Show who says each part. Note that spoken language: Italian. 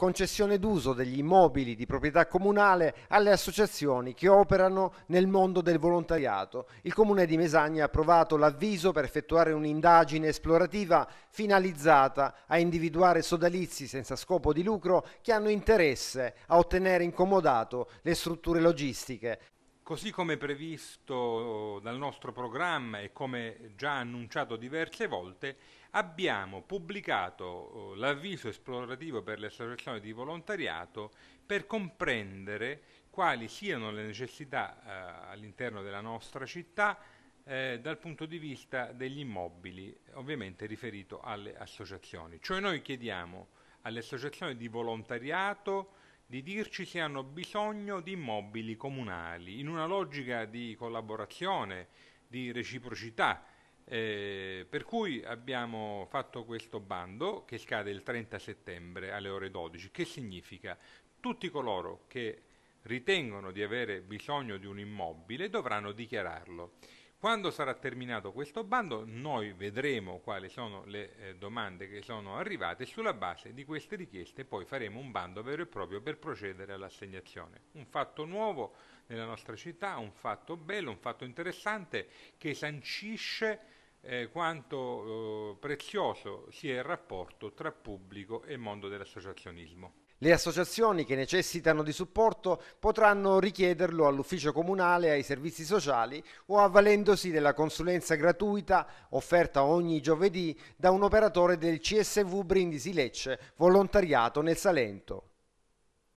Speaker 1: concessione d'uso degli immobili di proprietà comunale alle associazioni che operano nel mondo del volontariato. Il Comune di Mesagna ha approvato l'avviso per effettuare un'indagine esplorativa finalizzata a individuare sodalizi senza scopo di lucro che hanno interesse a ottenere incomodato le strutture logistiche
Speaker 2: Così come previsto dal nostro programma e come già annunciato diverse volte, abbiamo pubblicato eh, l'avviso esplorativo per le associazioni di volontariato per comprendere quali siano le necessità eh, all'interno della nostra città eh, dal punto di vista degli immobili, ovviamente riferito alle associazioni. Cioè noi chiediamo alle associazioni di volontariato di dirci se hanno bisogno di immobili comunali, in una logica di collaborazione, di reciprocità. Eh, per cui abbiamo fatto questo bando che scade il 30 settembre alle ore 12, che significa tutti coloro che ritengono di avere bisogno di un immobile dovranno dichiararlo. Quando sarà terminato questo bando noi vedremo quali sono le eh, domande che sono arrivate e sulla base di queste richieste poi faremo un bando vero e proprio per procedere all'assegnazione. Un fatto nuovo nella nostra città, un fatto bello, un fatto interessante che sancisce eh, quanto eh, prezioso sia il rapporto tra pubblico e mondo dell'associazionismo.
Speaker 1: Le associazioni che necessitano di supporto potranno richiederlo all'ufficio comunale, ai servizi sociali o avvalendosi della consulenza gratuita offerta ogni giovedì da un operatore del CSV Brindisi Lecce, volontariato nel Salento.